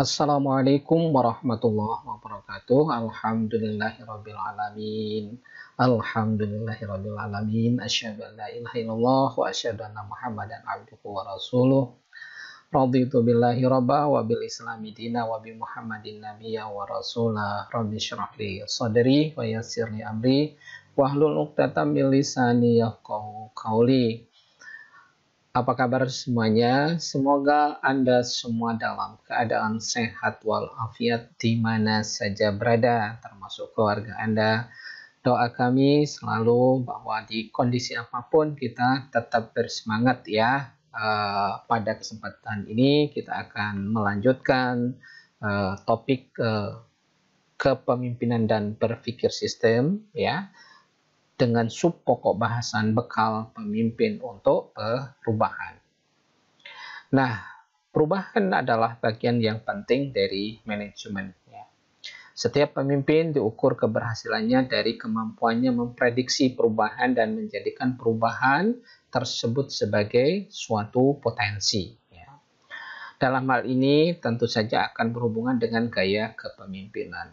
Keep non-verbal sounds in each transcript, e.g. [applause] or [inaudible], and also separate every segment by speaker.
Speaker 1: Assalamualaikum warahmatullahi wabarakatuh. Alhamdulillahirabbil alamin. Asyhadu an la ilaha illallah wa asyhadu anna muhammadan abduhu wa rasuluh. Raditu billahi rabba wa bil islami dina wa bi muhammadin nabiyya wa rasula. Rabbi li sadri wa li amri. Wahlul 'uqdatam min lisani yafqahu qawli. Apa kabar semuanya? Semoga Anda semua dalam keadaan sehat walafiat di mana saja berada, termasuk keluarga Anda. Doa kami selalu bahwa di kondisi apapun kita tetap bersemangat ya. Eh, pada kesempatan ini kita akan melanjutkan eh, topik eh, kepemimpinan dan berpikir sistem ya dengan sub pokok bahasan bekal pemimpin untuk perubahan. Nah, perubahan adalah bagian yang penting dari manajemen. Setiap pemimpin diukur keberhasilannya dari kemampuannya memprediksi perubahan dan menjadikan perubahan tersebut sebagai suatu potensi. Ya. Dalam hal ini tentu saja akan berhubungan dengan gaya kepemimpinan.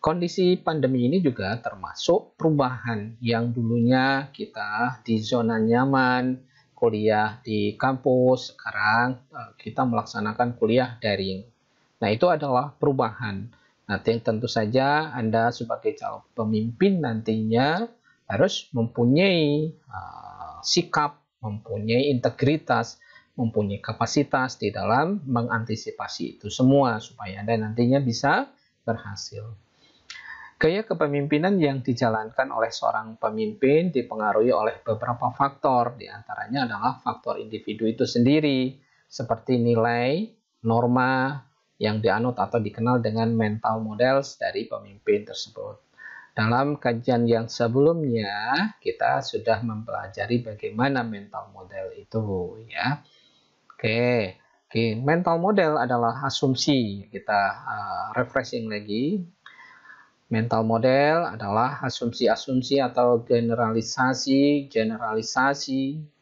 Speaker 1: Kondisi pandemi ini juga termasuk perubahan yang dulunya kita di zona nyaman, kuliah di kampus, sekarang eh, kita melaksanakan kuliah daring. Nah, itu adalah perubahan. Nanti tentu saja Anda sebagai calon pemimpin nantinya harus mempunyai uh, sikap, mempunyai integritas, mempunyai kapasitas di dalam mengantisipasi itu semua supaya Anda nantinya bisa berhasil. Gaya kepemimpinan yang dijalankan oleh seorang pemimpin dipengaruhi oleh beberapa faktor, diantaranya adalah faktor individu itu sendiri, seperti nilai, norma yang dianut atau dikenal dengan mental models dari pemimpin tersebut. Dalam kajian yang sebelumnya, kita sudah mempelajari bagaimana mental model itu, ya. Oke, okay. mental model adalah asumsi. Kita uh, refreshing lagi Mental model adalah asumsi-asumsi atau generalisasi-generalisasi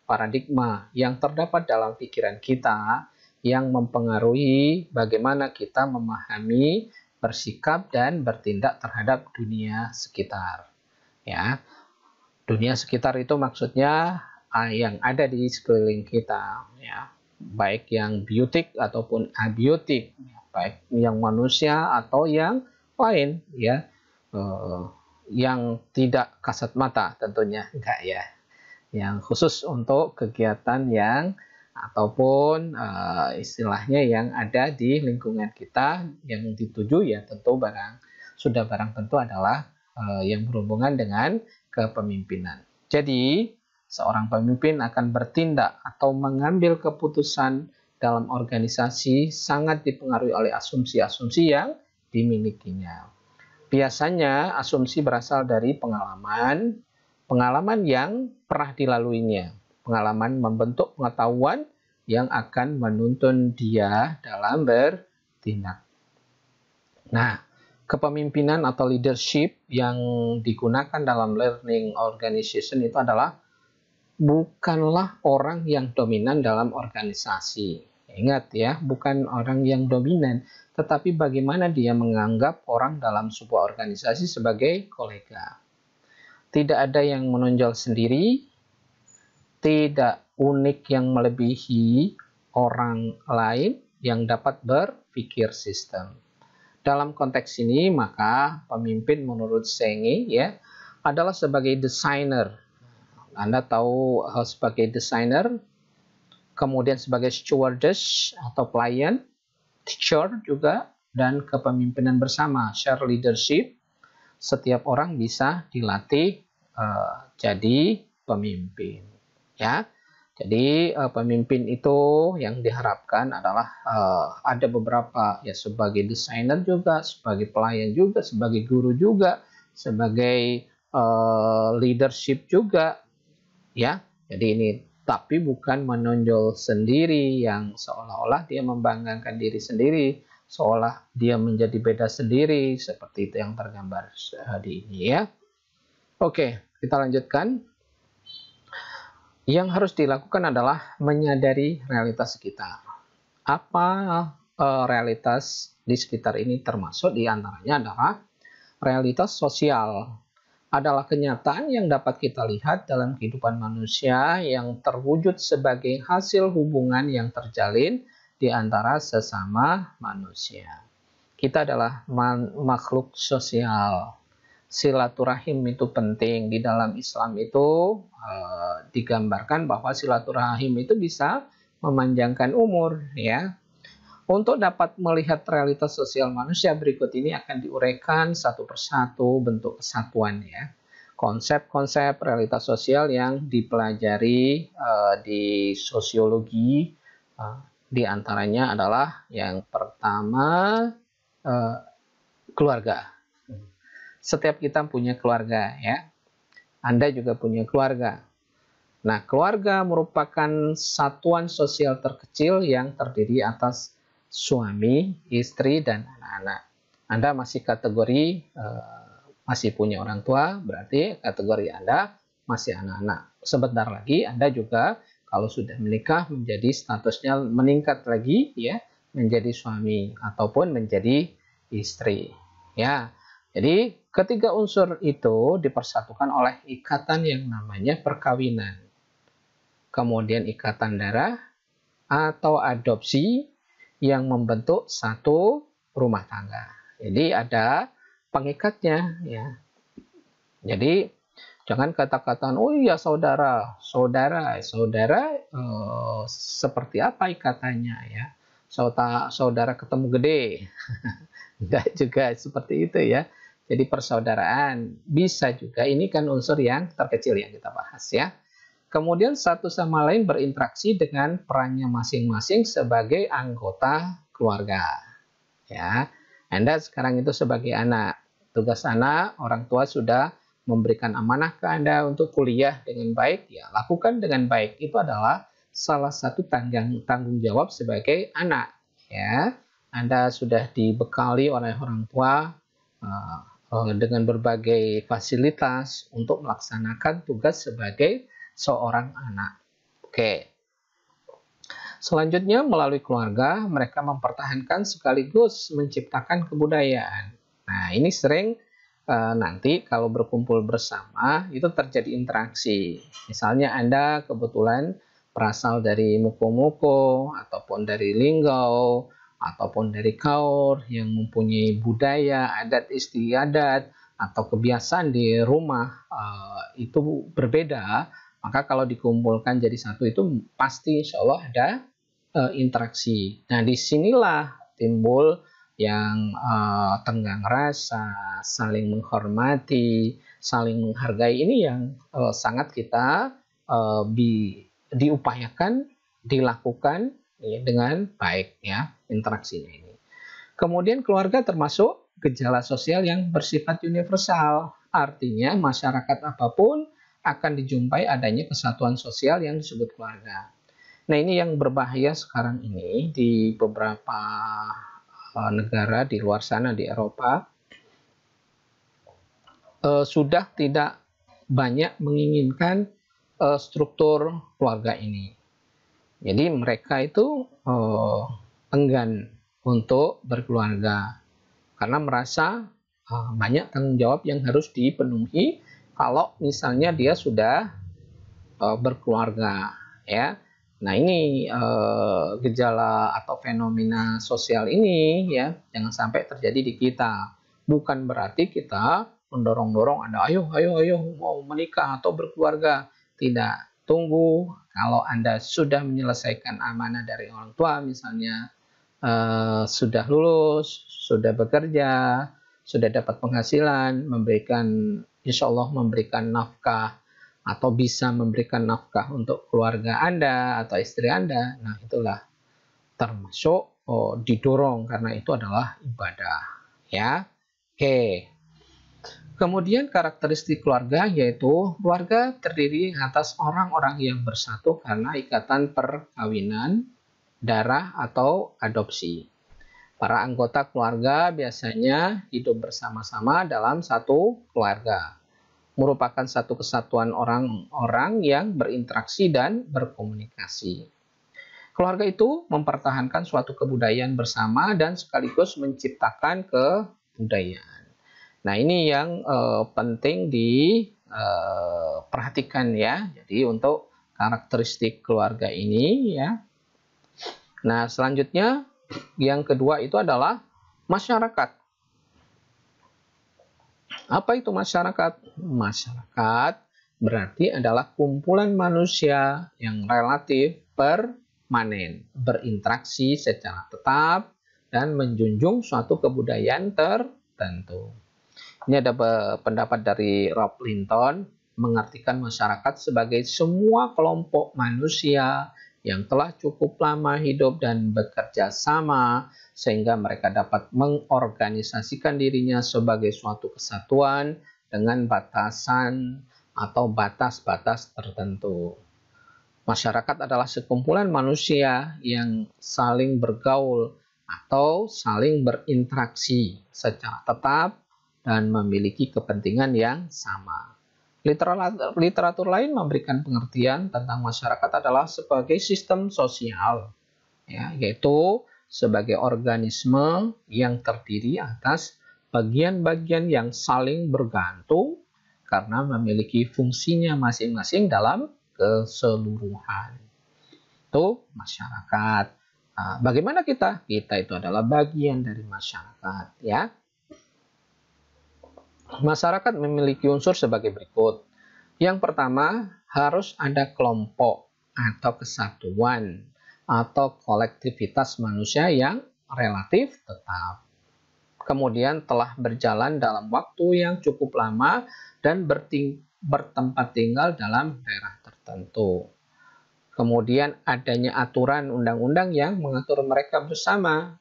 Speaker 1: paradigma yang terdapat dalam pikiran kita yang mempengaruhi bagaimana kita memahami, bersikap dan bertindak terhadap dunia sekitar. Ya. Dunia sekitar itu maksudnya ah, yang ada di sekeliling kita, ya. Baik yang biotik ataupun abiotik, ya. baik yang manusia atau yang lain, ya Eh, yang tidak kasat mata tentunya enggak ya yang khusus untuk kegiatan yang ataupun uh, istilahnya yang ada di lingkungan kita yang dituju ya tentu barang sudah barang tentu adalah uh, yang berhubungan dengan kepemimpinan. Jadi seorang pemimpin akan bertindak atau mengambil keputusan dalam organisasi sangat dipengaruhi oleh asumsi-asumsi yang dimilikinya. Biasanya asumsi berasal dari pengalaman, pengalaman yang pernah dilaluinya, pengalaman membentuk pengetahuan yang akan menuntun dia dalam bertindak. Nah, kepemimpinan atau leadership yang digunakan dalam learning organization itu adalah bukanlah orang yang dominan dalam organisasi Ingat ya, bukan orang yang dominan, tetapi bagaimana dia menganggap orang dalam sebuah organisasi sebagai kolega. Tidak ada yang menonjol sendiri, tidak unik yang melebihi orang lain yang dapat berpikir sistem. Dalam konteks ini, maka pemimpin menurut Senge ya adalah sebagai desainer. Anda tahu eh, sebagai desainer kemudian sebagai stewardess atau pelayan, teacher juga, dan kepemimpinan bersama, share leadership. Setiap orang bisa dilatih uh, jadi pemimpin, ya. Jadi uh, pemimpin itu yang diharapkan adalah uh, ada beberapa ya sebagai desainer juga, sebagai pelayan juga, sebagai guru juga, sebagai uh, leadership juga, ya. Jadi ini tapi bukan menonjol sendiri yang seolah-olah dia membanggakan diri sendiri, seolah dia menjadi beda sendiri, seperti itu yang tergambar di ini ya. Oke, kita lanjutkan. Yang harus dilakukan adalah menyadari realitas sekitar. Apa eh, realitas di sekitar ini termasuk diantaranya adalah realitas sosial adalah kenyataan yang dapat kita lihat dalam kehidupan manusia yang terwujud sebagai hasil hubungan yang terjalin di antara sesama manusia. Kita adalah makhluk sosial. Silaturahim itu penting di dalam Islam itu e, digambarkan bahwa silaturahim itu bisa memanjangkan umur ya untuk dapat melihat realitas sosial manusia berikut ini akan diuraikan satu persatu bentuk kesatuan ya. Konsep-konsep realitas sosial yang dipelajari uh, di sosiologi uh, di antaranya adalah yang pertama uh, keluarga. Setiap kita punya keluarga ya. Anda juga punya keluarga. Nah, keluarga merupakan satuan sosial terkecil yang terdiri atas suami, istri, dan anak-anak. Anda masih kategori uh, masih punya orang tua, berarti kategori Anda masih anak-anak. Sebentar lagi Anda juga kalau sudah menikah menjadi statusnya meningkat lagi ya, menjadi suami ataupun menjadi istri. Ya. Jadi ketiga unsur itu dipersatukan oleh ikatan yang namanya perkawinan. Kemudian ikatan darah atau adopsi yang membentuk satu rumah tangga. Jadi ada pengikatnya ya. Jadi jangan kata-kataan oh iya saudara, saudara, saudara eh, seperti apa ikatannya ya. Saudara, saudara ketemu gede. Enggak [laughs] juga seperti itu ya. Jadi persaudaraan bisa juga ini kan unsur yang terkecil yang kita bahas ya kemudian satu sama lain berinteraksi dengan perannya masing-masing sebagai anggota keluarga. Ya, Anda sekarang itu sebagai anak. Tugas anak, orang tua sudah memberikan amanah ke Anda untuk kuliah dengan baik, ya lakukan dengan baik. Itu adalah salah satu tanggung, tanggung jawab sebagai anak. Ya, Anda sudah dibekali oleh orang tua uh, dengan berbagai fasilitas untuk melaksanakan tugas sebagai seorang anak. Oke. Selanjutnya, melalui keluarga, mereka mempertahankan sekaligus menciptakan kebudayaan. Nah, ini sering e, nanti kalau berkumpul bersama, itu terjadi interaksi. Misalnya Anda kebetulan berasal dari Muko-Muko, ataupun dari Linggau, ataupun dari Kaur, yang mempunyai budaya, adat istiadat, atau kebiasaan di rumah e, itu berbeda, maka kalau dikumpulkan jadi satu itu pasti insya Allah ada uh, interaksi. Nah disinilah timbul yang uh, tenggang rasa, saling menghormati, saling menghargai ini yang uh, sangat kita uh, bi, diupayakan, dilakukan ya, dengan baik ya interaksinya ini. Kemudian keluarga termasuk gejala sosial yang bersifat universal. Artinya masyarakat apapun akan dijumpai adanya kesatuan sosial yang disebut keluarga. Nah ini yang berbahaya sekarang ini di beberapa eh, negara di luar sana di Eropa eh, sudah tidak banyak menginginkan eh, struktur keluarga ini. Jadi mereka itu eh, enggan untuk berkeluarga karena merasa eh, banyak tanggung jawab yang harus dipenuhi kalau misalnya dia sudah uh, berkeluarga ya. Nah, ini uh, gejala atau fenomena sosial ini ya, jangan sampai terjadi di kita. Bukan berarti kita mendorong-dorong ada, ayo ayo ayo mau menikah atau berkeluarga. Tidak. Tunggu kalau Anda sudah menyelesaikan amanah dari orang tua misalnya uh, sudah lulus, sudah bekerja, sudah dapat penghasilan, memberikan insya Allah memberikan nafkah atau bisa memberikan nafkah untuk keluarga Anda atau istri Anda. Nah, itulah termasuk oh, didorong karena itu adalah ibadah, ya. Oke. Kemudian karakteristik keluarga yaitu keluarga terdiri atas orang-orang yang bersatu karena ikatan perkawinan, darah atau adopsi. Para anggota keluarga biasanya hidup bersama-sama dalam satu keluarga merupakan satu kesatuan orang-orang yang berinteraksi dan berkomunikasi. Keluarga itu mempertahankan suatu kebudayaan bersama dan sekaligus menciptakan kebudayaan. Nah, ini yang eh, penting diperhatikan eh, ya. Jadi untuk karakteristik keluarga ini ya. Nah, selanjutnya yang kedua itu adalah masyarakat. Apa itu masyarakat? Masyarakat berarti adalah kumpulan manusia yang relatif permanen, berinteraksi secara tetap, dan menjunjung suatu kebudayaan tertentu. Ini ada pendapat dari Rob Linton, mengartikan masyarakat sebagai semua kelompok manusia yang telah cukup lama hidup dan bekerja sama sehingga mereka dapat mengorganisasikan dirinya sebagai suatu kesatuan dengan batasan atau batas-batas tertentu. Masyarakat adalah sekumpulan manusia yang saling bergaul atau saling berinteraksi secara tetap dan memiliki kepentingan yang sama. Literatur, literatur lain memberikan pengertian tentang masyarakat adalah sebagai sistem sosial, ya, yaitu sebagai organisme yang terdiri atas bagian-bagian yang saling bergantung karena memiliki fungsinya masing-masing dalam keseluruhan. Itu masyarakat. Nah, bagaimana kita? Kita itu adalah bagian dari masyarakat, ya. Masyarakat memiliki unsur sebagai berikut. Yang pertama, harus ada kelompok atau kesatuan atau kolektivitas manusia yang relatif tetap. Kemudian telah berjalan dalam waktu yang cukup lama dan bertempat tinggal dalam daerah tertentu. Kemudian adanya aturan undang-undang yang mengatur mereka bersama.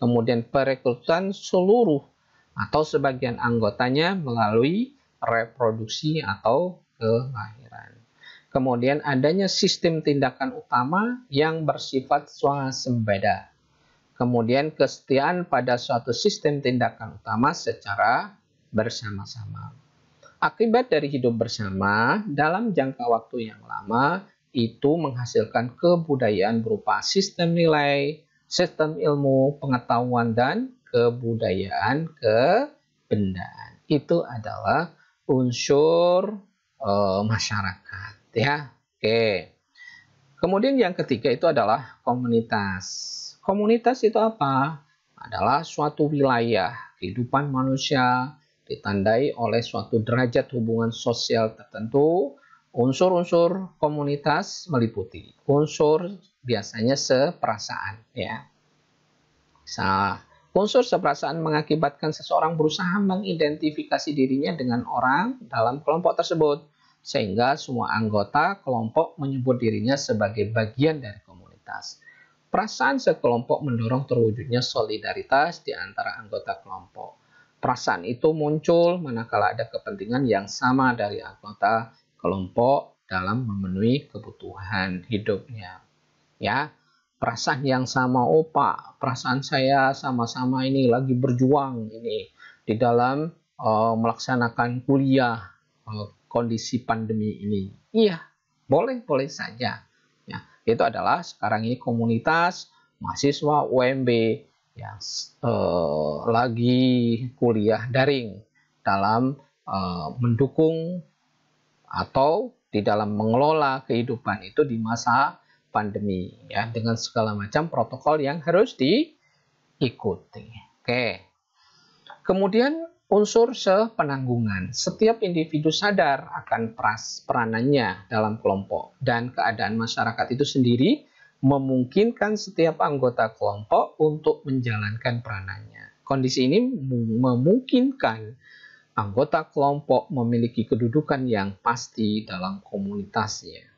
Speaker 1: Kemudian perekrutan seluruh atau sebagian anggotanya melalui reproduksi atau kelahiran. Kemudian adanya sistem tindakan utama yang bersifat swasembada. Kemudian kesetiaan pada suatu sistem tindakan utama secara bersama-sama. Akibat dari hidup bersama dalam jangka waktu yang lama itu menghasilkan kebudayaan berupa sistem nilai, sistem ilmu, pengetahuan, dan kebudayaan kebendaan. Itu adalah unsur e, masyarakat. Gitu ya. Oke. Kemudian yang ketiga itu adalah komunitas. Komunitas itu apa? Adalah suatu wilayah kehidupan manusia ditandai oleh suatu derajat hubungan sosial tertentu. Unsur-unsur komunitas meliputi unsur biasanya seperasaan ya. salah. unsur seperasaan mengakibatkan seseorang berusaha mengidentifikasi dirinya dengan orang dalam kelompok tersebut sehingga semua anggota kelompok menyebut dirinya sebagai bagian dari komunitas. Perasaan sekelompok mendorong terwujudnya solidaritas di antara anggota kelompok. Perasaan itu muncul manakala ada kepentingan yang sama dari anggota kelompok dalam memenuhi kebutuhan hidupnya. Ya, perasaan yang sama opa. Oh, perasaan saya sama-sama ini lagi berjuang ini di dalam uh, melaksanakan kuliah uh, kondisi pandemi ini? Iya, boleh-boleh saja. Ya, itu adalah sekarang ini komunitas mahasiswa UMB yang eh, lagi kuliah daring dalam eh, mendukung atau di dalam mengelola kehidupan itu di masa pandemi ya dengan segala macam protokol yang harus diikuti. Oke. Kemudian unsur sepenanggungan. Setiap individu sadar akan peras, peranannya dalam kelompok dan keadaan masyarakat itu sendiri memungkinkan setiap anggota kelompok untuk menjalankan peranannya. Kondisi ini memungkinkan anggota kelompok memiliki kedudukan yang pasti dalam komunitasnya.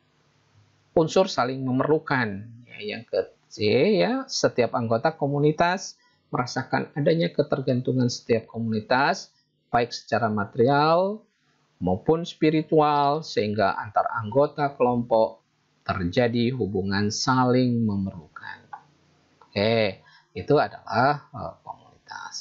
Speaker 1: Unsur saling memerlukan. Ya, yang ke C ya, setiap anggota komunitas merasakan adanya ketergantungan setiap komunitas, baik secara material maupun spiritual, sehingga antar anggota kelompok terjadi hubungan saling memerlukan. Oke, itu adalah eh, komunitas.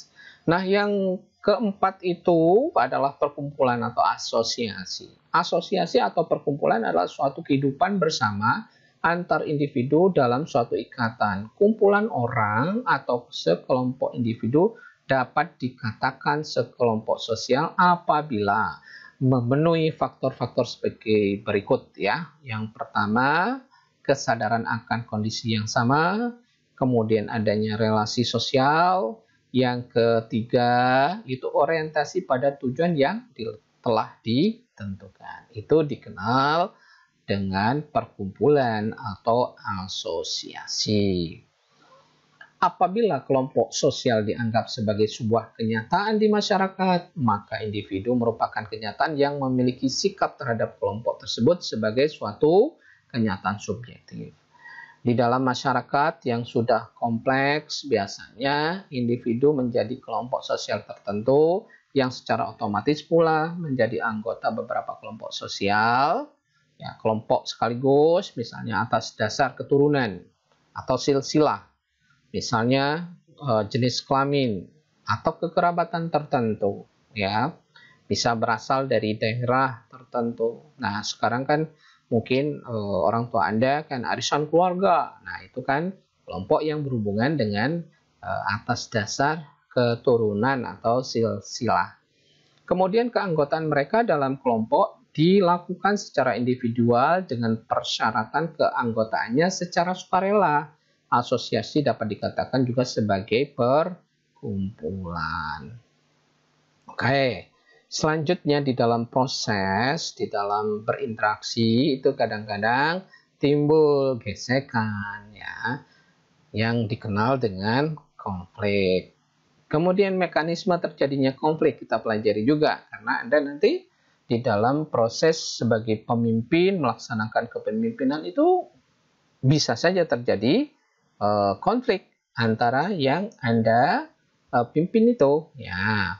Speaker 1: Nah, yang keempat itu adalah perkumpulan atau asosiasi. Asosiasi atau perkumpulan adalah suatu kehidupan bersama antar individu dalam suatu ikatan. Kumpulan orang atau sekelompok individu dapat dikatakan sekelompok sosial apabila memenuhi faktor-faktor sebagai berikut ya. Yang pertama, kesadaran akan kondisi yang sama, kemudian adanya relasi sosial, yang ketiga itu orientasi pada tujuan yang telah ditentukan. Itu dikenal dengan perkumpulan atau asosiasi. Apabila kelompok sosial dianggap sebagai sebuah kenyataan di masyarakat, maka individu merupakan kenyataan yang memiliki sikap terhadap kelompok tersebut sebagai suatu kenyataan subjektif. Di dalam masyarakat yang sudah kompleks, biasanya individu menjadi kelompok sosial tertentu yang secara otomatis pula menjadi anggota beberapa kelompok sosial ya, kelompok sekaligus misalnya atas dasar keturunan atau silsilah misalnya eh, jenis kelamin atau kekerabatan tertentu ya bisa berasal dari daerah tertentu nah sekarang kan mungkin eh, orang tua anda kan arisan keluarga nah itu kan kelompok yang berhubungan dengan eh, atas dasar keturunan atau silsilah Kemudian keanggotaan mereka dalam kelompok dilakukan secara individual dengan persyaratan keanggotaannya secara sukarela. Asosiasi dapat dikatakan juga sebagai perkumpulan. Oke, selanjutnya di dalam proses, di dalam berinteraksi itu kadang-kadang timbul gesekan ya yang dikenal dengan konflik. Kemudian mekanisme terjadinya konflik kita pelajari juga karena Anda nanti di dalam proses sebagai pemimpin melaksanakan kepemimpinan itu bisa saja terjadi uh, konflik antara yang Anda uh, pimpin itu. Ya.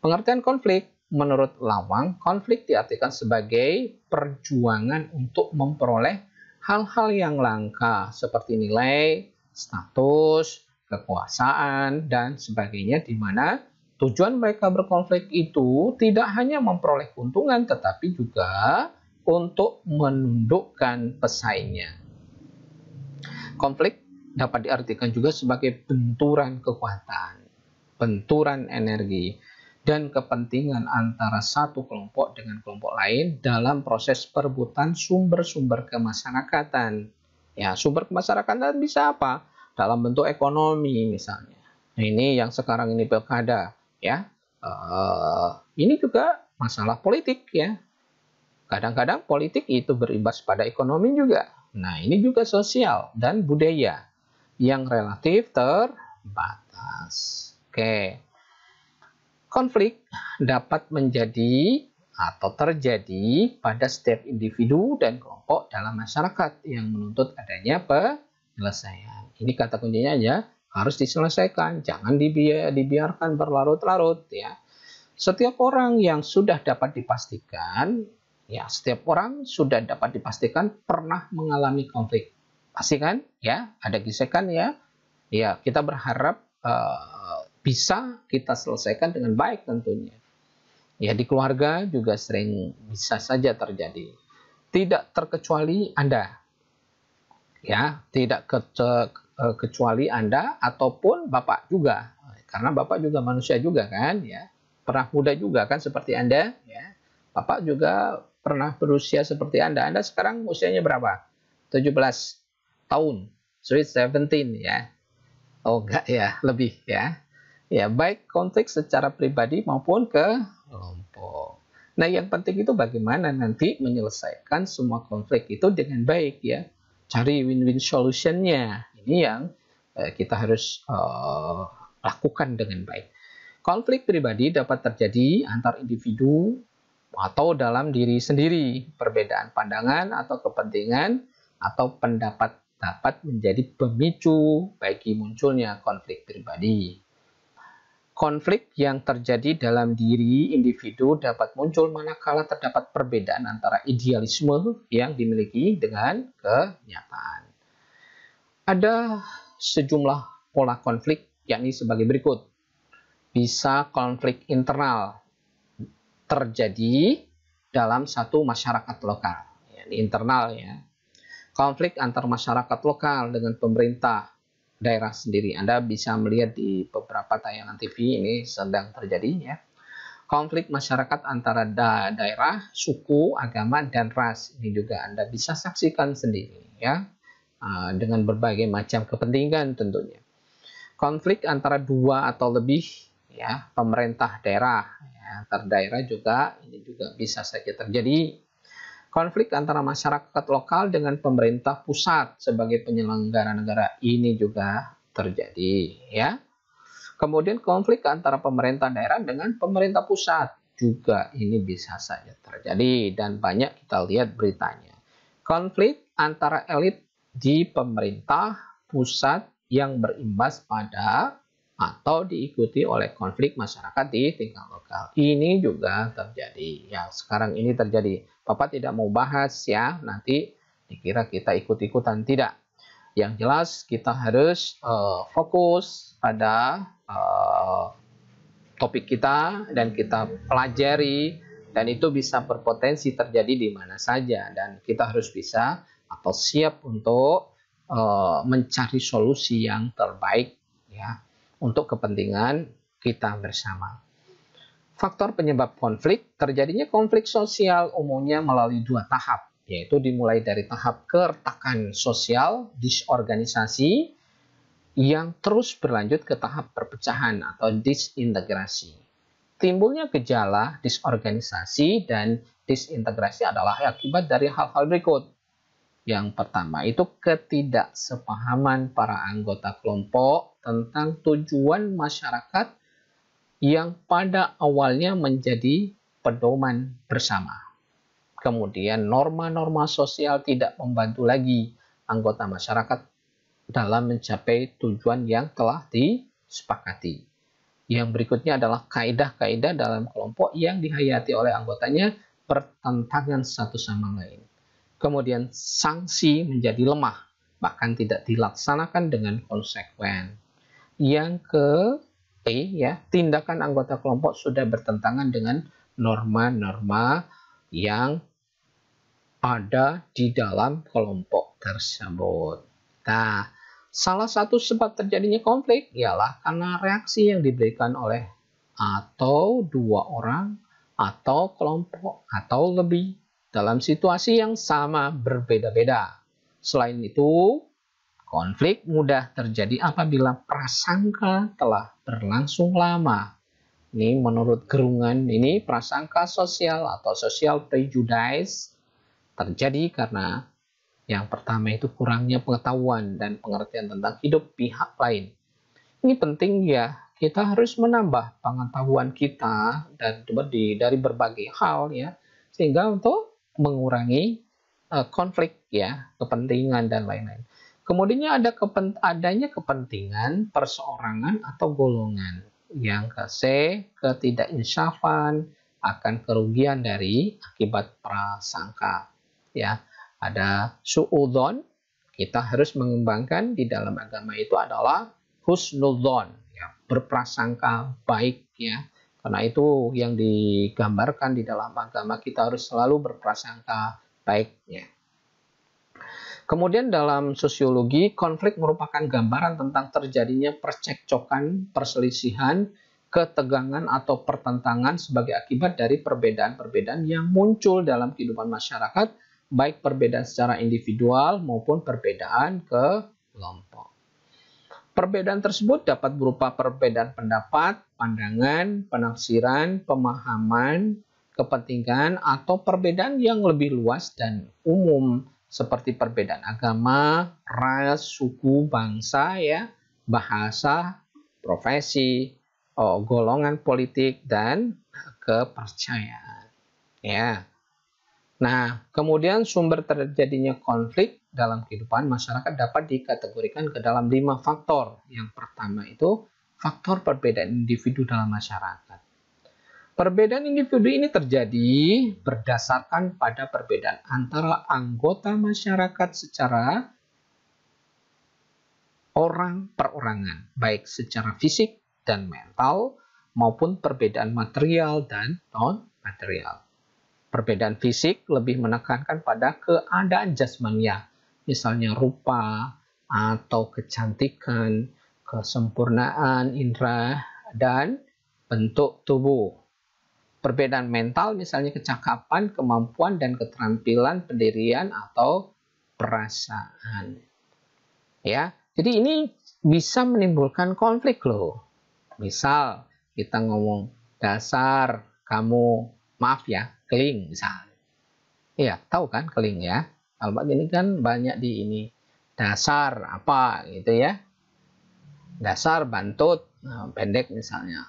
Speaker 1: Pengertian konflik menurut Lawang, konflik diartikan sebagai perjuangan untuk memperoleh hal-hal yang langka seperti nilai, status, kekuasaan dan sebagainya di mana Tujuan mereka berkonflik itu tidak hanya memperoleh keuntungan, tetapi juga untuk menundukkan pesaingnya. Konflik dapat diartikan juga sebagai benturan kekuatan, benturan energi, dan kepentingan antara satu kelompok dengan kelompok lain dalam proses perebutan sumber-sumber kemasyarakatan. Ya, sumber kemasyarakatan bisa apa? Dalam bentuk ekonomi misalnya. Nah, ini yang sekarang ini pilkada ya uh, ini juga masalah politik ya kadang-kadang politik itu berimbas pada ekonomi juga nah ini juga sosial dan budaya yang relatif terbatas oke konflik dapat menjadi atau terjadi pada setiap individu dan kelompok dalam masyarakat yang menuntut adanya penyelesaian. Ini kata kuncinya ya harus diselesaikan, jangan dibiarkan berlarut-larut ya. Setiap orang yang sudah dapat dipastikan, ya setiap orang sudah dapat dipastikan pernah mengalami konflik. Pasti kan? Ya, ada gesekan ya. Ya, kita berharap uh, bisa kita selesaikan dengan baik tentunya. Ya, di keluarga juga sering bisa saja terjadi. Tidak terkecuali Anda. Ya, tidak ke Eh, kecuali Anda ataupun Bapak juga. Karena Bapak juga manusia juga kan ya. Pernah muda juga kan seperti Anda ya. Bapak juga pernah berusia seperti Anda. Anda sekarang usianya berapa? 17 tahun. Sweet 17 ya. Oh enggak ya, lebih ya. Ya, baik konteks secara pribadi maupun ke kelompok. Nah, yang penting itu bagaimana nanti menyelesaikan semua konflik itu dengan baik ya. Cari win-win solution-nya, ini yang eh, kita harus eh, lakukan dengan baik. Konflik pribadi dapat terjadi antar individu atau dalam diri sendiri. Perbedaan pandangan atau kepentingan atau pendapat dapat menjadi pemicu bagi munculnya konflik pribadi. Konflik yang terjadi dalam diri individu dapat muncul manakala terdapat perbedaan antara idealisme yang dimiliki dengan kenyataan. Ada sejumlah pola konflik yakni sebagai berikut. Bisa konflik internal terjadi dalam satu masyarakat lokal, yakni internal ya. Konflik antar masyarakat lokal dengan pemerintah daerah sendiri. Anda bisa melihat di beberapa tayangan TV ini sedang terjadi ya. Konflik masyarakat antara da daerah, suku, agama, dan ras ini juga Anda bisa saksikan sendiri ya. Ah, dengan berbagai macam kepentingan tentunya. Konflik antara dua atau lebih ya pemerintah daerah ya, antar daerah juga ini juga bisa saja terjadi konflik antara masyarakat lokal dengan pemerintah pusat sebagai penyelenggara negara ini juga terjadi ya. Kemudian konflik antara pemerintah daerah dengan pemerintah pusat juga ini bisa saja terjadi dan banyak kita lihat beritanya. Konflik antara elit di pemerintah pusat yang berimbas pada atau diikuti oleh konflik masyarakat di tingkat lokal. Ini juga terjadi. Ya, sekarang ini terjadi. Bapak tidak mau bahas ya, nanti dikira kita ikut-ikutan tidak. Yang jelas kita harus uh, fokus pada uh, topik kita dan kita pelajari dan itu bisa berpotensi terjadi di mana saja dan kita harus bisa atau siap untuk uh, mencari solusi yang terbaik ya untuk kepentingan kita bersama. Faktor penyebab konflik terjadinya konflik sosial umumnya melalui dua tahap, yaitu dimulai dari tahap keretakan sosial disorganisasi yang terus berlanjut ke tahap perpecahan atau disintegrasi. Timbulnya gejala disorganisasi dan disintegrasi adalah akibat dari hal-hal berikut. Yang pertama itu ketidaksepahaman para anggota kelompok tentang tujuan masyarakat yang pada awalnya menjadi pedoman bersama. Kemudian norma-norma sosial tidak membantu lagi anggota masyarakat dalam mencapai tujuan yang telah disepakati. Yang berikutnya adalah kaedah-kaedah dalam kelompok yang dihayati oleh anggotanya bertentangan satu sama lain kemudian sanksi menjadi lemah, bahkan tidak dilaksanakan dengan konsekuen. Yang ke E ya, tindakan anggota kelompok sudah bertentangan dengan norma-norma yang ada di dalam kelompok tersebut. Nah, salah satu sebab terjadinya konflik ialah karena reaksi yang diberikan oleh atau dua orang atau kelompok atau lebih dalam situasi yang sama berbeda-beda. Selain itu, konflik mudah terjadi apabila prasangka telah berlangsung lama. Ini menurut gerungan ini prasangka sosial atau social prejudice terjadi karena yang pertama itu kurangnya pengetahuan dan pengertian tentang hidup pihak lain. Ini penting ya, kita harus menambah pengetahuan kita dan dari berbagai hal ya, sehingga untuk mengurangi uh, konflik ya, kepentingan dan lain-lain. Kemudian ada kepent adanya kepentingan perseorangan atau golongan. Yang ke C, ketidakinsafan akan kerugian dari akibat prasangka. Ya, ada suudon. Kita harus mengembangkan di dalam agama itu adalah husnudon, ya, berprasangka baik ya. Karena itu yang digambarkan di dalam agama kita harus selalu berprasangka baiknya. Kemudian dalam sosiologi, konflik merupakan gambaran tentang terjadinya percekcokan, perselisihan, ketegangan atau pertentangan sebagai akibat dari perbedaan-perbedaan yang muncul dalam kehidupan masyarakat, baik perbedaan secara individual maupun perbedaan kelompok. Perbedaan tersebut dapat berupa perbedaan pendapat, pandangan, penafsiran, pemahaman, kepentingan, atau perbedaan yang lebih luas dan umum seperti perbedaan agama, ras, suku, bangsa, ya, bahasa, profesi, oh, golongan politik, dan kepercayaan. Ya. Nah, kemudian sumber terjadinya konflik dalam kehidupan masyarakat dapat dikategorikan ke dalam lima faktor. Yang pertama itu faktor perbedaan individu dalam masyarakat. Perbedaan individu ini terjadi berdasarkan pada perbedaan antara anggota masyarakat secara orang perorangan, baik secara fisik dan mental maupun perbedaan material dan non-material perbedaan fisik lebih menekankan pada keadaan jasmania, misalnya rupa atau kecantikan, kesempurnaan indera, dan bentuk tubuh. Perbedaan mental misalnya kecakapan, kemampuan, dan keterampilan pendirian atau perasaan. Ya, jadi ini bisa menimbulkan konflik loh. Misal kita ngomong dasar kamu, maaf ya, keling misalnya. Iya, tahu kan keling ya? Albat ini kan banyak di ini dasar apa gitu ya. Dasar bantut eh, pendek misalnya.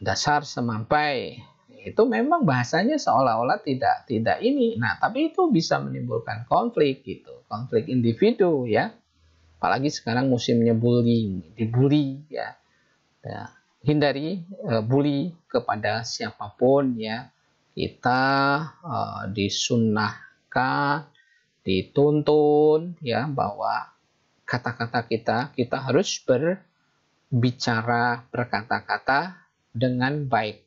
Speaker 1: Dasar semampai itu memang bahasanya seolah-olah tidak tidak ini. Nah, tapi itu bisa menimbulkan konflik gitu, konflik individu ya. Apalagi sekarang musimnya bullying, dibully ya. ya hindari uh, eh, bully kepada siapapun ya kita uh, disunnahkan dituntun ya bahwa kata-kata kita kita harus berbicara berkata-kata dengan baik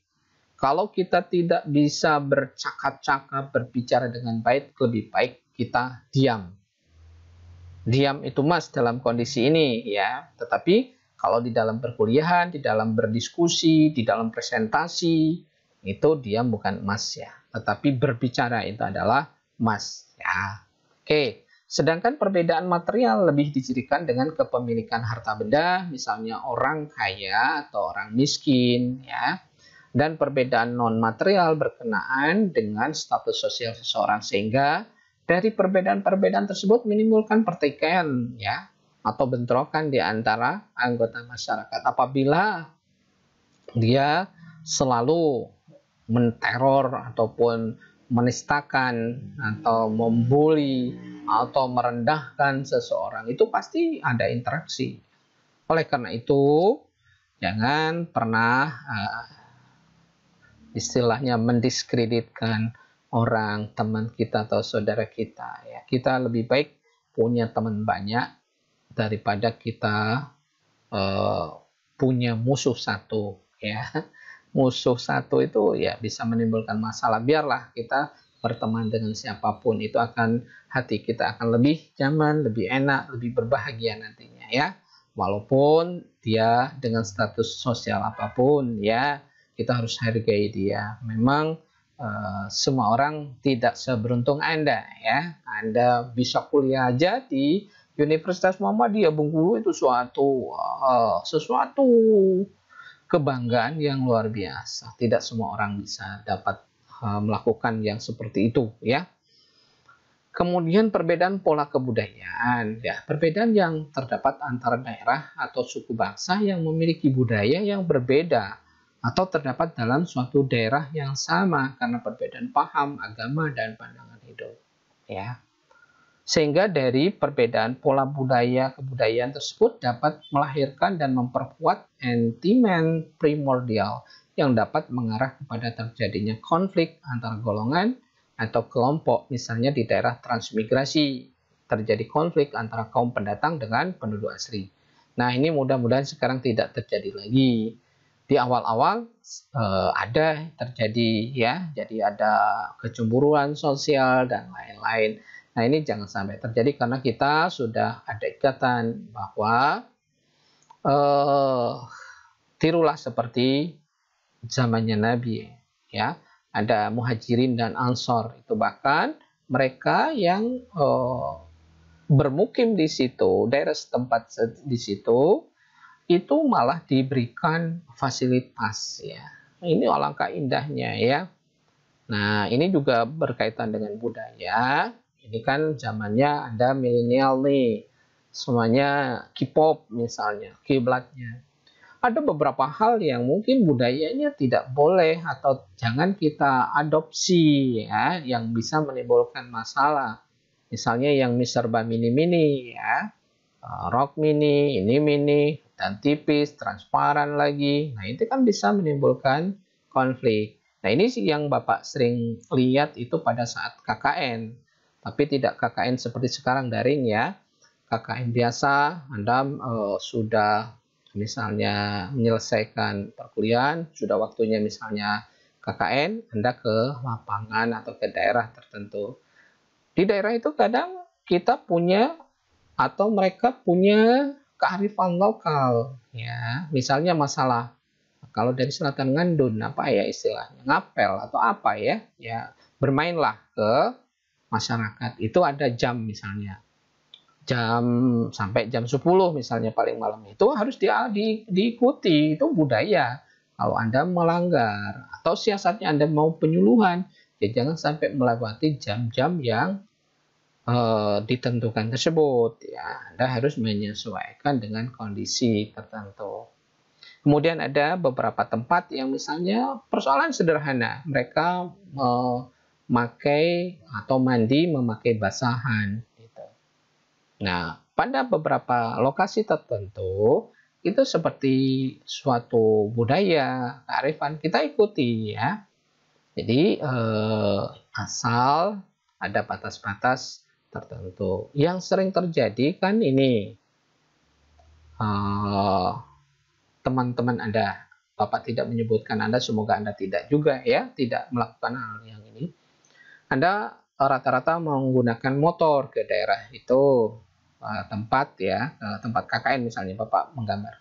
Speaker 1: kalau kita tidak bisa bercakap-cakap berbicara dengan baik lebih baik kita diam diam itu mas dalam kondisi ini ya tetapi kalau di dalam perkuliahan, di dalam berdiskusi, di dalam presentasi, itu dia bukan emas ya. Tetapi berbicara itu adalah emas ya. Oke, sedangkan perbedaan material lebih dicirikan dengan kepemilikan harta benda, misalnya orang kaya atau orang miskin ya. Dan perbedaan non material berkenaan dengan status sosial seseorang sehingga dari perbedaan-perbedaan tersebut menimbulkan pertikaian ya atau bentrokan di antara anggota masyarakat apabila dia selalu menteror ataupun menistakan atau membuli atau merendahkan seseorang itu pasti ada interaksi. Oleh karena itu, jangan pernah uh, istilahnya mendiskreditkan orang teman kita atau saudara kita ya. Kita lebih baik punya teman banyak daripada kita uh, punya musuh satu ya [laughs] musuh satu itu ya bisa menimbulkan masalah biarlah kita berteman dengan siapapun itu akan hati kita akan lebih zaman lebih enak lebih berbahagia nantinya ya walaupun dia dengan status sosial apapun ya kita harus hargai dia memang Uh, semua orang tidak seberuntung Anda ya. Anda bisa kuliah aja di Universitas Muhammadiyah Bengkulu itu suatu uh, sesuatu kebanggaan yang luar biasa. Tidak semua orang bisa dapat uh, melakukan yang seperti itu, ya. Kemudian perbedaan pola kebudayaan, ya, perbedaan yang terdapat antara daerah atau suku bangsa yang memiliki budaya yang berbeda atau terdapat dalam suatu daerah yang sama karena perbedaan paham, agama, dan pandangan hidup, ya sehingga dari perbedaan pola budaya kebudayaan tersebut dapat melahirkan dan memperkuat sentimen primordial yang dapat mengarah kepada terjadinya konflik antar golongan atau kelompok misalnya di daerah transmigrasi terjadi konflik antara kaum pendatang dengan penduduk asli. Nah ini mudah-mudahan sekarang tidak terjadi lagi. Di awal-awal eh, ada terjadi ya, jadi ada kecemburuan sosial dan lain-lain. Nah ini jangan sampai terjadi karena kita sudah ada ikatan bahwa uh, tirulah seperti zamannya Nabi ya ada muhajirin dan ansor itu bahkan mereka yang uh, bermukim di situ daerah setempat di situ itu malah diberikan fasilitas ya ini alangkah indahnya ya nah ini juga berkaitan dengan budaya ini kan zamannya ada milenial nih. Semuanya K-pop misalnya, kiblatnya. Ada beberapa hal yang mungkin budayanya tidak boleh atau jangan kita adopsi ya, yang bisa menimbulkan masalah. Misalnya yang miserba mini-mini ya, eh, rock mini, ini mini, dan tipis, transparan lagi. Nah itu kan bisa menimbulkan konflik. Nah, ini sih yang Bapak sering lihat itu pada saat KKN. Tapi tidak KKN seperti sekarang daring ya. KKN biasa Anda eh, sudah misalnya menyelesaikan perkuliahan, sudah waktunya misalnya KKN, Anda ke lapangan atau ke daerah tertentu. Di daerah itu kadang kita punya atau mereka punya kearifan lokal ya. Misalnya masalah kalau dari selatan Ngandun apa ya istilahnya ngapel atau apa ya ya bermainlah ke masyarakat itu ada jam misalnya jam sampai jam 10 misalnya paling malam itu harus di, di, diikuti itu budaya kalau Anda melanggar atau siasatnya Anda mau penyuluhan ya jangan sampai melewati jam-jam yang uh, ditentukan tersebut ya Anda harus menyesuaikan dengan kondisi tertentu kemudian ada beberapa tempat yang misalnya persoalan sederhana mereka uh, memakai atau mandi memakai basahan. Gitu. Nah, pada beberapa lokasi tertentu itu seperti suatu budaya kearifan kita ikuti ya. Jadi eh, asal ada batas-batas tertentu. Yang sering terjadi kan ini eh, teman-teman eh, Anda, Bapak tidak menyebutkan Anda, semoga Anda tidak juga ya, tidak melakukan hal yang ini anda rata-rata menggunakan motor ke daerah itu eh, tempat ya eh, tempat KKN misalnya Bapak menggambar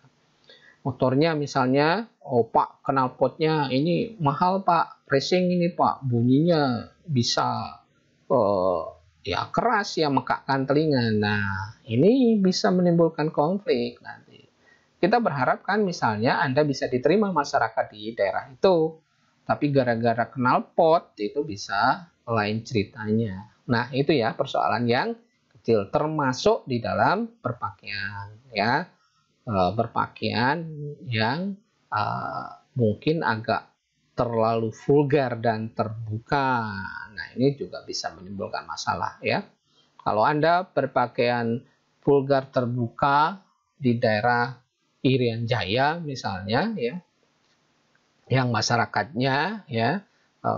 Speaker 1: motornya misalnya oh Pak potnya ini mahal Pak racing ini Pak bunyinya bisa eh, ya keras ya mekakkan telinga nah ini bisa menimbulkan konflik nanti kita berharap kan misalnya Anda bisa diterima masyarakat di daerah itu tapi gara-gara kenal pot itu bisa lain ceritanya. Nah, itu ya persoalan yang kecil termasuk di dalam perpakaian ya. E, berpakaian yang e, mungkin agak terlalu vulgar dan terbuka. Nah, ini juga bisa menimbulkan masalah ya. Kalau Anda berpakaian vulgar terbuka di daerah Irian Jaya misalnya ya yang masyarakatnya ya e,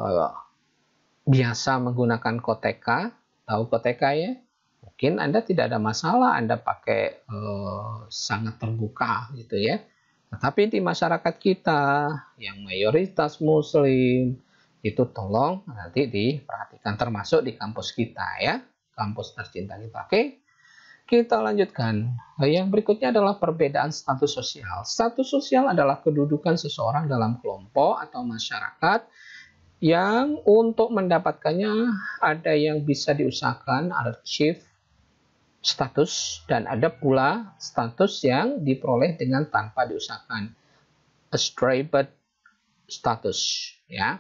Speaker 1: biasa menggunakan Koteka, tahu Koteka ya? Mungkin Anda tidak ada masalah, Anda pakai eh, sangat terbuka gitu ya. Tetapi di masyarakat kita yang mayoritas muslim itu tolong nanti diperhatikan termasuk di kampus kita ya, kampus tercinta kita. Oke. Kita lanjutkan. Eh, yang berikutnya adalah perbedaan status sosial. Status sosial adalah kedudukan seseorang dalam kelompok atau masyarakat yang untuk mendapatkannya ada yang bisa diusahakan archive status dan ada pula status yang diperoleh dengan tanpa diusahakan striped status ya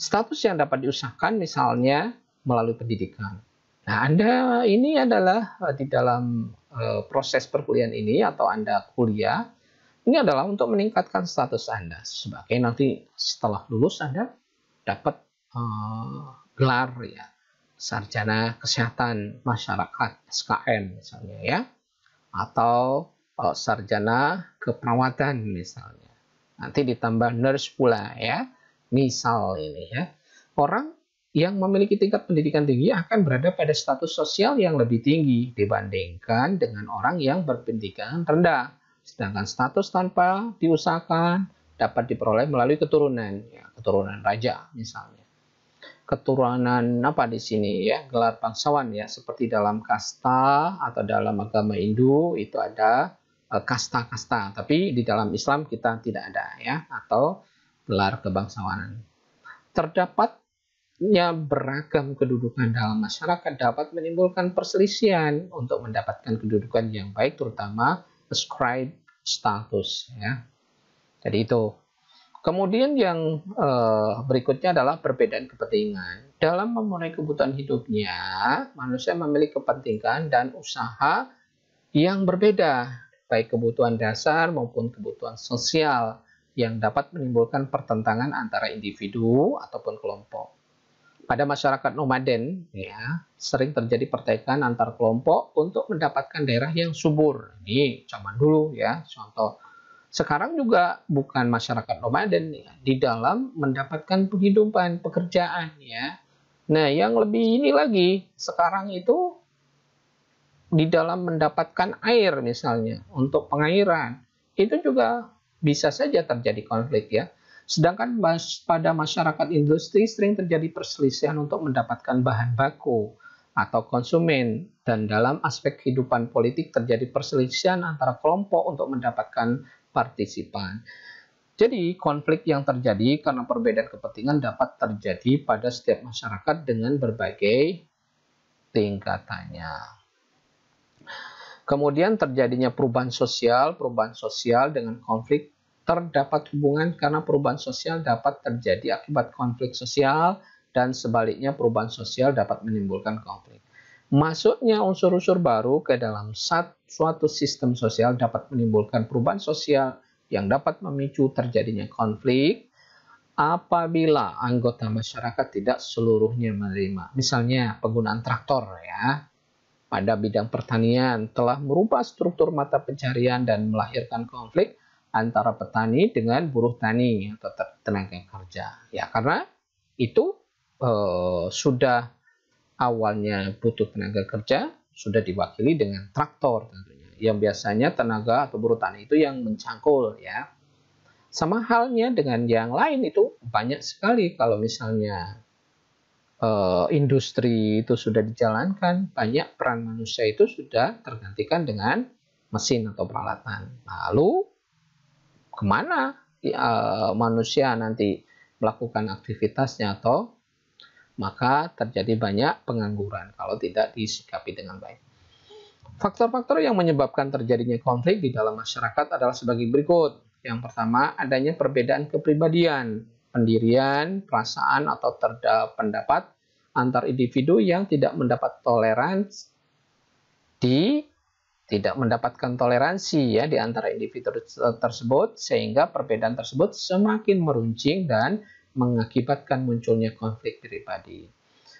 Speaker 1: status yang dapat diusahakan misalnya melalui pendidikan nah anda ini adalah eh, di dalam eh, proses perkuliahan ini atau anda kuliah ini adalah untuk meningkatkan status Anda sebagai nanti setelah lulus Anda dapat uh, gelar ya sarjana kesehatan masyarakat SKM misalnya ya atau uh, sarjana keperawatan misalnya. Nanti ditambah nurse pula ya. Misal ini ya. Orang yang memiliki tingkat pendidikan tinggi akan berada pada status sosial yang lebih tinggi dibandingkan dengan orang yang berpendidikan rendah. Sedangkan status tanpa diusahakan dapat diperoleh melalui keturunan, ya, keturunan raja misalnya. Keturunan apa di sini ya? Gelar bangsawan ya, seperti dalam kasta atau dalam agama Hindu itu ada e, kasta-kasta, tapi di dalam Islam kita tidak ada ya, atau gelar kebangsawanan. Terdapatnya beragam kedudukan dalam masyarakat dapat menimbulkan perselisihan untuk mendapatkan kedudukan yang baik terutama ascribe status ya. Jadi itu. Kemudian yang uh, berikutnya adalah perbedaan kepentingan. Dalam memenuhi kebutuhan hidupnya, manusia memiliki kepentingan dan usaha yang berbeda, baik kebutuhan dasar maupun kebutuhan sosial yang dapat menimbulkan pertentangan antara individu ataupun kelompok. Pada masyarakat nomaden, ya, sering terjadi pertikaian antar kelompok untuk mendapatkan daerah yang subur. Ini zaman dulu ya, contoh. Sekarang juga bukan masyarakat nomaden ya, di dalam mendapatkan penghidupan, pekerjaan ya. Nah, yang lebih ini lagi, sekarang itu di dalam mendapatkan air misalnya untuk pengairan, itu juga bisa saja terjadi konflik ya Sedangkan mas, pada masyarakat industri sering terjadi perselisihan untuk mendapatkan bahan baku atau konsumen dan dalam aspek kehidupan politik terjadi perselisihan antara kelompok untuk mendapatkan partisipan. Jadi, konflik yang terjadi karena perbedaan kepentingan dapat terjadi pada setiap masyarakat dengan berbagai tingkatannya. Kemudian terjadinya perubahan sosial, perubahan sosial dengan konflik terdapat hubungan karena perubahan sosial dapat terjadi akibat konflik sosial dan sebaliknya perubahan sosial dapat menimbulkan konflik. Masuknya unsur-unsur baru ke dalam suatu sistem sosial dapat menimbulkan perubahan sosial yang dapat memicu terjadinya konflik apabila anggota masyarakat tidak seluruhnya menerima. Misalnya penggunaan traktor ya, pada bidang pertanian telah merubah struktur mata pencarian dan melahirkan konflik antara petani dengan buruh tani atau tenaga kerja. Ya, karena itu e, sudah awalnya butuh tenaga kerja sudah diwakili dengan traktor tentunya. Yang biasanya tenaga atau buruh tani itu yang mencangkul ya. Sama halnya dengan yang lain itu banyak sekali kalau misalnya e, industri itu sudah dijalankan, banyak peran manusia itu sudah tergantikan dengan mesin atau peralatan. Lalu kemana uh, manusia nanti melakukan aktivitasnya atau maka terjadi banyak pengangguran kalau tidak disikapi dengan baik. Faktor-faktor yang menyebabkan terjadinya konflik di dalam masyarakat adalah sebagai berikut. Yang pertama, adanya perbedaan kepribadian, pendirian, perasaan, atau terdapat pendapat antar individu yang tidak mendapat toleransi di tidak mendapatkan toleransi ya di antara individu tersebut sehingga perbedaan tersebut semakin meruncing dan mengakibatkan munculnya konflik pribadi.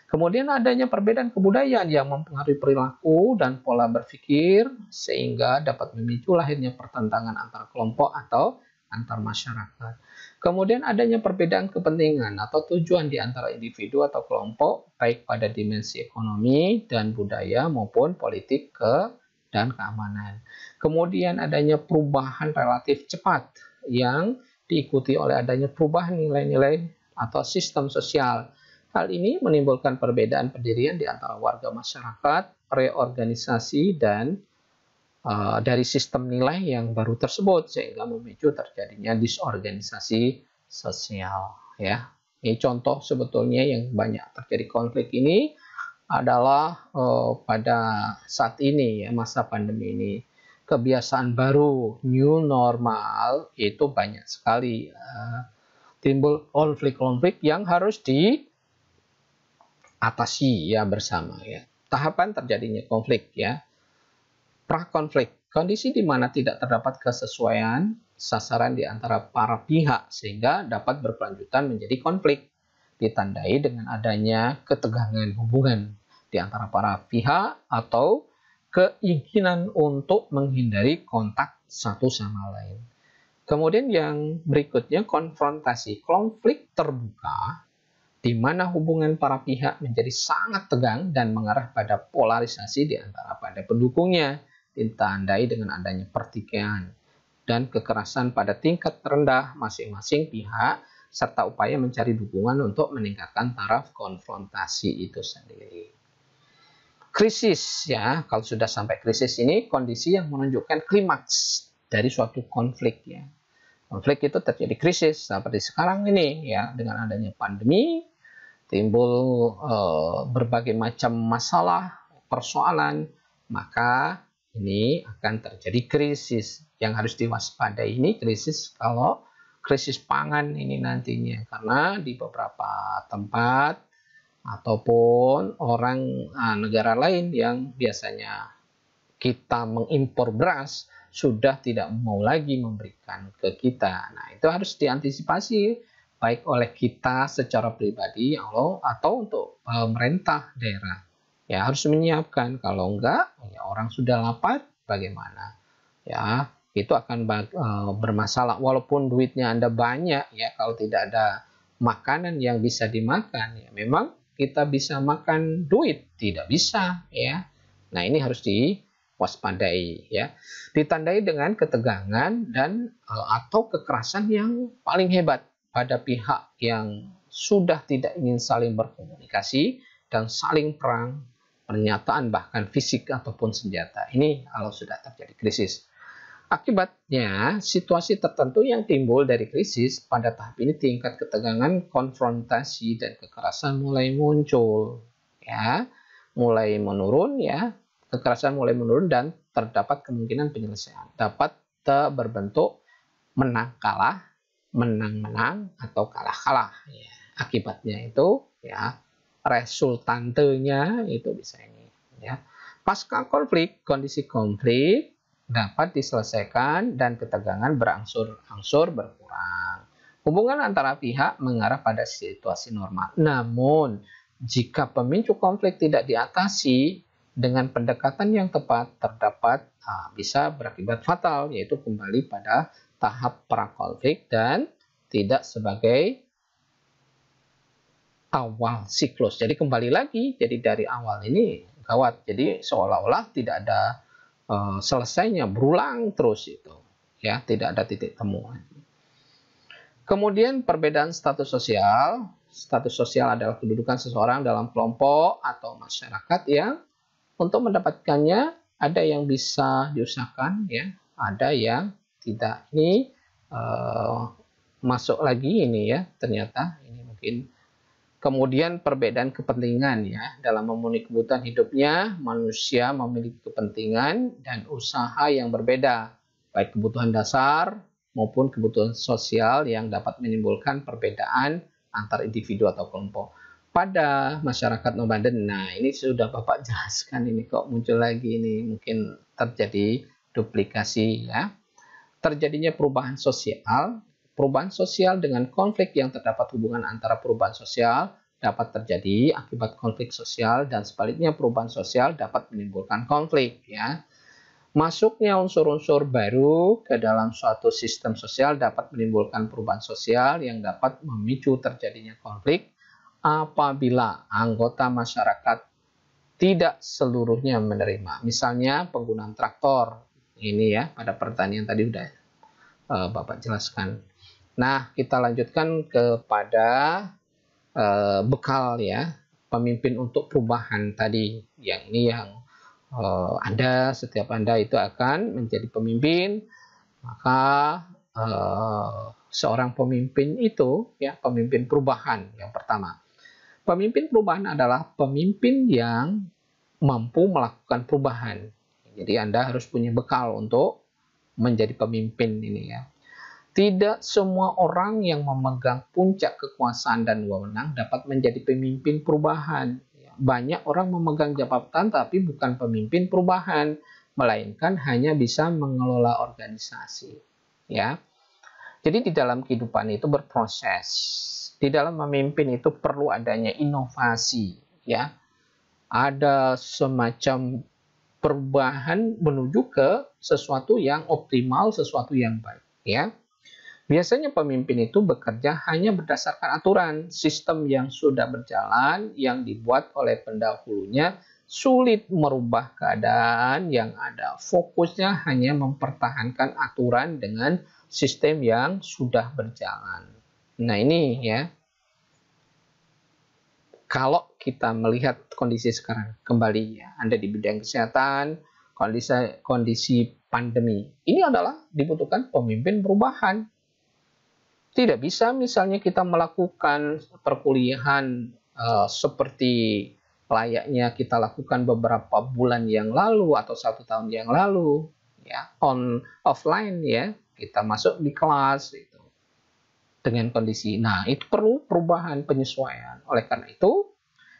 Speaker 1: Kemudian adanya perbedaan kebudayaan yang mempengaruhi perilaku dan pola berpikir sehingga dapat memicu lahirnya pertentangan antar kelompok atau antar masyarakat. Kemudian adanya perbedaan kepentingan atau tujuan di antara individu atau kelompok baik pada dimensi ekonomi dan budaya maupun politik ke dan keamanan. Kemudian adanya perubahan relatif cepat yang diikuti oleh adanya perubahan nilai-nilai atau sistem sosial. Hal ini menimbulkan perbedaan pendirian di antara warga masyarakat, reorganisasi, dan uh, dari sistem nilai yang baru tersebut sehingga memicu terjadinya disorganisasi sosial. Ya, ini contoh sebetulnya yang banyak terjadi konflik ini adalah uh, pada saat ini ya masa pandemi ini kebiasaan baru new normal itu banyak sekali uh, timbul konflik-konflik yang harus diatasi ya bersama ya tahapan terjadinya konflik ya pra konflik kondisi di mana tidak terdapat kesesuaian sasaran di antara para pihak sehingga dapat berkelanjutan menjadi konflik ditandai dengan adanya ketegangan hubungan di antara para pihak atau keinginan untuk menghindari kontak satu sama lain. Kemudian yang berikutnya konfrontasi konflik terbuka di mana hubungan para pihak menjadi sangat tegang dan mengarah pada polarisasi di antara pada pendukungnya ditandai dengan adanya pertikaian dan kekerasan pada tingkat terendah masing-masing pihak serta upaya mencari dukungan untuk meningkatkan taraf konfrontasi itu sendiri krisis ya. Kalau sudah sampai krisis ini kondisi yang menunjukkan klimaks dari suatu konflik ya. Konflik itu terjadi krisis seperti sekarang ini ya dengan adanya pandemi timbul e, berbagai macam masalah, persoalan, maka ini akan terjadi krisis. Yang harus diwaspadai ini krisis kalau krisis pangan ini nantinya karena di beberapa tempat ataupun orang uh, negara lain yang biasanya kita mengimpor beras sudah tidak mau lagi memberikan ke kita. Nah, itu harus diantisipasi baik oleh kita secara pribadi ya Allah, atau untuk eh, pemerintah daerah. Ya, harus menyiapkan kalau enggak ya orang sudah lapar bagaimana? Ya, itu akan eh, bermasalah walaupun duitnya Anda banyak ya kalau tidak ada makanan yang bisa dimakan ya memang kita bisa makan duit? Tidak bisa, ya. Nah, ini harus diwaspadai, ya. Ditandai dengan ketegangan dan eh, atau kekerasan yang paling hebat pada pihak yang sudah tidak ingin saling berkomunikasi dan saling perang pernyataan bahkan fisik ataupun senjata. Ini kalau sudah terjadi krisis. Akibatnya, situasi tertentu yang timbul dari krisis pada tahap ini tingkat ketegangan, konfrontasi, dan kekerasan mulai muncul. Ya, mulai menurun ya, kekerasan mulai menurun dan terdapat kemungkinan penyelesaian. Dapat berbentuk menang kalah, menang-menang, atau kalah-kalah. Ya. Akibatnya itu ya resultantenya itu bisa ini. Ya. Pasca konflik, kondisi konflik dapat diselesaikan dan ketegangan berangsur-angsur berkurang. Hubungan antara pihak mengarah pada situasi normal. Namun, jika pemicu konflik tidak diatasi dengan pendekatan yang tepat, terdapat bisa berakibat fatal, yaitu kembali pada tahap prakonflik dan tidak sebagai awal siklus. Jadi kembali lagi, jadi dari awal ini gawat. Jadi seolah-olah tidak ada Eh, selesainya berulang terus itu ya tidak ada titik temu kemudian perbedaan status sosial status sosial adalah kedudukan seseorang dalam kelompok atau masyarakat ya untuk mendapatkannya ada yang bisa diusahakan ya ada yang tidak ini uh, masuk lagi ini ya ternyata ini mungkin Kemudian perbedaan kepentingan ya dalam memenuhi kebutuhan hidupnya manusia memiliki kepentingan dan usaha yang berbeda baik kebutuhan dasar maupun kebutuhan sosial yang dapat menimbulkan perbedaan antar individu atau kelompok. Pada masyarakat nomaden, nah ini sudah Bapak [laughs] jelaskan ini kok muncul lagi ini mungkin terjadi duplikasi ya. Terjadinya perubahan sosial perubahan sosial dengan konflik yang terdapat hubungan antara perubahan sosial dapat terjadi akibat konflik sosial dan sebaliknya perubahan sosial dapat menimbulkan konflik ya. Masuknya unsur-unsur baru ke dalam suatu sistem sosial dapat menimbulkan perubahan sosial yang dapat memicu terjadinya konflik apabila anggota masyarakat tidak seluruhnya menerima. Misalnya penggunaan traktor ini ya pada pertanian tadi udah eh, Bapak jelaskan. Nah, kita lanjutkan kepada e, eh, bekal ya, pemimpin untuk perubahan tadi. Yang ini yang e, Anda, setiap Anda itu akan menjadi pemimpin, maka e, seorang pemimpin itu ya pemimpin perubahan yang pertama. Pemimpin perubahan adalah pemimpin yang mampu melakukan perubahan. Jadi Anda harus punya bekal untuk menjadi pemimpin ini ya tidak semua orang yang memegang puncak kekuasaan dan wewenang dapat menjadi pemimpin perubahan. Banyak orang memegang jabatan tapi bukan pemimpin perubahan, melainkan hanya bisa mengelola organisasi. Ya, jadi di dalam kehidupan itu berproses. Di dalam memimpin itu perlu adanya inovasi, ya. Ada semacam perubahan menuju ke sesuatu yang optimal, sesuatu yang baik, ya. Biasanya pemimpin itu bekerja hanya berdasarkan aturan, sistem yang sudah berjalan, yang dibuat oleh pendahulunya, sulit merubah keadaan yang ada. Fokusnya hanya mempertahankan aturan dengan sistem yang sudah berjalan. Nah ini ya, kalau kita melihat kondisi sekarang kembali ya, Anda di bidang kesehatan, kondisi, kondisi pandemi, ini adalah dibutuhkan pemimpin perubahan tidak bisa misalnya kita melakukan perkuliahan uh, seperti layaknya kita lakukan beberapa bulan yang lalu atau satu tahun yang lalu ya on offline ya kita masuk di kelas itu dengan kondisi nah itu perlu perubahan penyesuaian oleh karena itu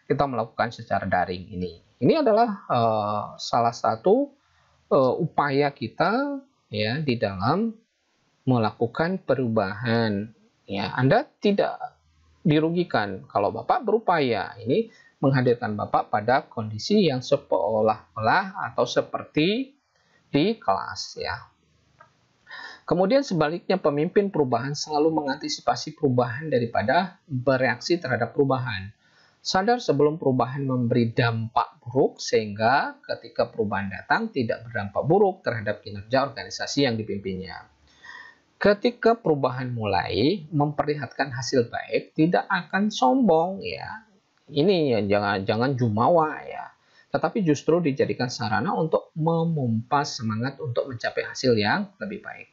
Speaker 1: kita melakukan secara daring ini ini adalah uh, salah satu uh, upaya kita ya di dalam melakukan perubahan. Ya, Anda tidak dirugikan kalau Bapak berupaya. Ini menghadirkan Bapak pada kondisi yang seolah-olah atau seperti di kelas ya. Kemudian sebaliknya pemimpin perubahan selalu mengantisipasi perubahan daripada bereaksi terhadap perubahan. Sadar sebelum perubahan memberi dampak buruk sehingga ketika perubahan datang tidak berdampak buruk terhadap kinerja organisasi yang dipimpinnya. Ketika perubahan mulai memperlihatkan hasil baik, tidak akan sombong ya. Ini ya, jangan jangan jumawa ya. Tetapi justru dijadikan sarana untuk memompa semangat untuk mencapai hasil yang lebih baik.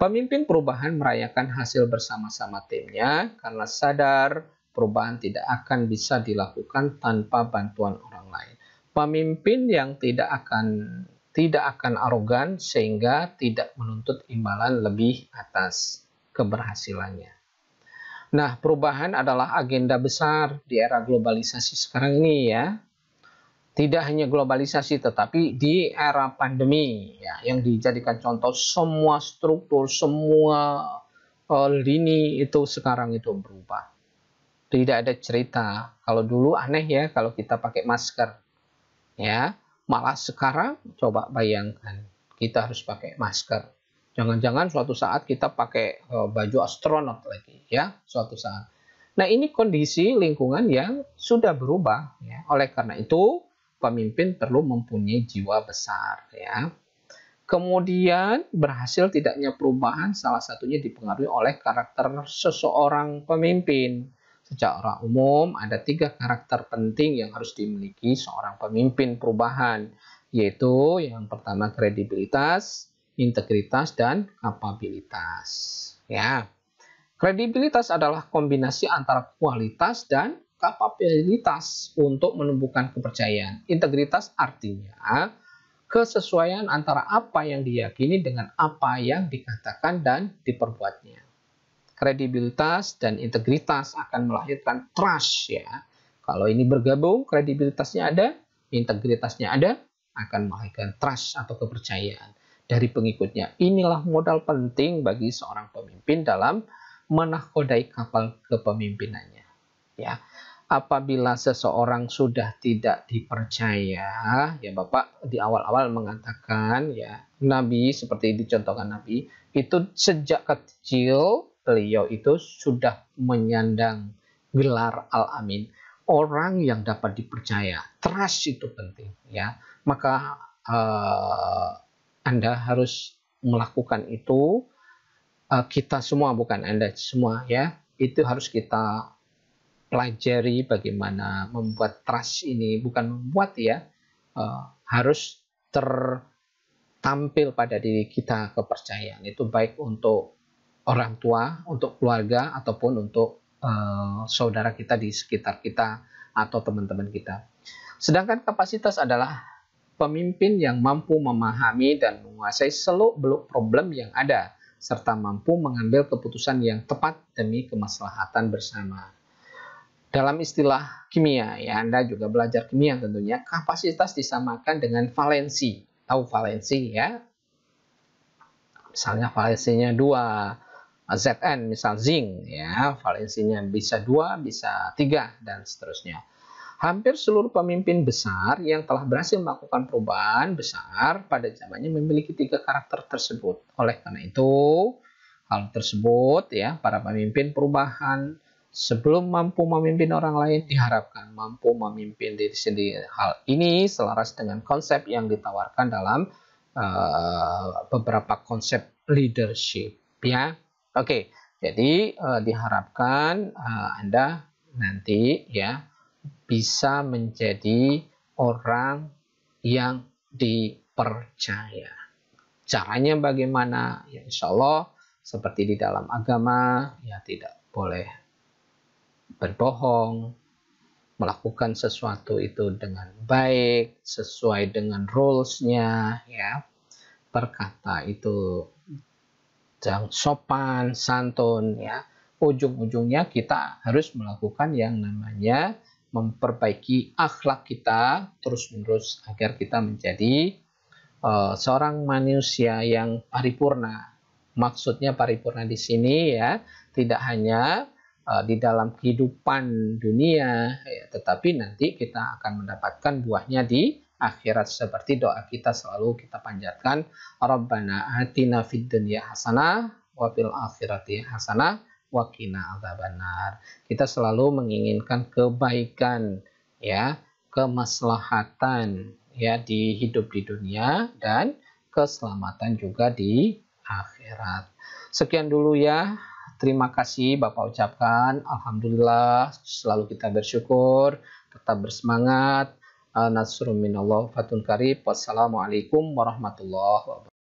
Speaker 1: Pemimpin perubahan merayakan hasil bersama-sama timnya karena sadar perubahan tidak akan bisa dilakukan tanpa bantuan orang lain. Pemimpin yang tidak akan tidak akan arogan sehingga tidak menuntut imbalan lebih atas keberhasilannya. Nah, perubahan adalah agenda besar di era globalisasi sekarang ini ya. Tidak hanya globalisasi tetapi di era pandemi ya yang dijadikan contoh semua struktur, semua uh, lini itu sekarang itu berubah. Tidak ada cerita kalau dulu aneh ya kalau kita pakai masker. Ya, Malah sekarang coba bayangkan kita harus pakai masker. Jangan-jangan suatu saat kita pakai eh, baju astronot lagi ya, suatu saat. Nah, ini kondisi lingkungan yang sudah berubah ya. Oleh karena itu, pemimpin perlu mempunyai jiwa besar ya. Kemudian berhasil tidaknya perubahan salah satunya dipengaruhi oleh karakter seseorang pemimpin secara umum ada tiga karakter penting yang harus dimiliki seorang pemimpin perubahan, yaitu yang pertama kredibilitas, integritas, dan kapabilitas. Ya, kredibilitas adalah kombinasi antara kualitas dan kapabilitas untuk menumbuhkan kepercayaan. Integritas artinya kesesuaian antara apa yang diyakini dengan apa yang dikatakan dan diperbuatnya kredibilitas dan integritas akan melahirkan trust ya. Kalau ini bergabung, kredibilitasnya ada, integritasnya ada, akan melahirkan trust atau kepercayaan dari pengikutnya. Inilah modal penting bagi seorang pemimpin dalam menakodai kapal kepemimpinannya. Ya, apabila seseorang sudah tidak dipercaya, ya Bapak di awal-awal mengatakan ya Nabi seperti dicontohkan Nabi itu sejak kecil beliau itu sudah menyandang gelar al-amin orang yang dapat dipercaya trust itu penting ya maka uh, anda harus melakukan itu uh, kita semua bukan anda semua ya itu harus kita pelajari bagaimana membuat trust ini bukan membuat ya uh, harus tertampil pada diri kita kepercayaan itu baik untuk orang tua, untuk keluarga, ataupun untuk uh, saudara kita di sekitar kita atau teman-teman kita. Sedangkan kapasitas adalah pemimpin yang mampu memahami dan menguasai seluk-beluk problem yang ada, serta mampu mengambil keputusan yang tepat demi kemaslahatan bersama. Dalam istilah kimia, ya Anda juga belajar kimia tentunya, kapasitas disamakan dengan valensi. Tahu valensi ya? Misalnya valensinya dua, ZN misal zinc ya valensinya bisa dua bisa tiga dan seterusnya hampir seluruh pemimpin besar yang telah berhasil melakukan perubahan besar pada zamannya memiliki tiga karakter tersebut oleh karena itu hal tersebut ya para pemimpin perubahan sebelum mampu memimpin orang lain diharapkan mampu memimpin diri sendiri hal ini selaras dengan konsep yang ditawarkan dalam uh, beberapa konsep leadership ya Oke, jadi uh, diharapkan uh, Anda nanti ya bisa menjadi orang yang dipercaya. Caranya bagaimana? Ya insya Allah seperti di dalam agama ya tidak boleh berbohong, melakukan sesuatu itu dengan baik, sesuai dengan rules-nya ya. Berkata itu yang sopan, santun ya. Ujung-ujungnya kita harus melakukan yang namanya memperbaiki akhlak kita terus-menerus agar kita menjadi uh, seorang manusia yang paripurna. Maksudnya paripurna di sini ya, tidak hanya uh, di dalam kehidupan dunia, ya, tetapi nanti kita akan mendapatkan buahnya di akhirat seperti doa kita selalu kita panjatkan Rabbana atina fid dunya hasanah wa fil akhirati hasanah wa qina adzabannar. Kita selalu menginginkan kebaikan ya, kemaslahatan ya di hidup di dunia dan keselamatan juga di akhirat. Sekian dulu ya terima kasih Bapak ucapkan. Alhamdulillah, selalu kita bersyukur, tetap bersemangat, nasrun minallah fatun karib wassalamualaikum warahmatullahi wabarakatuh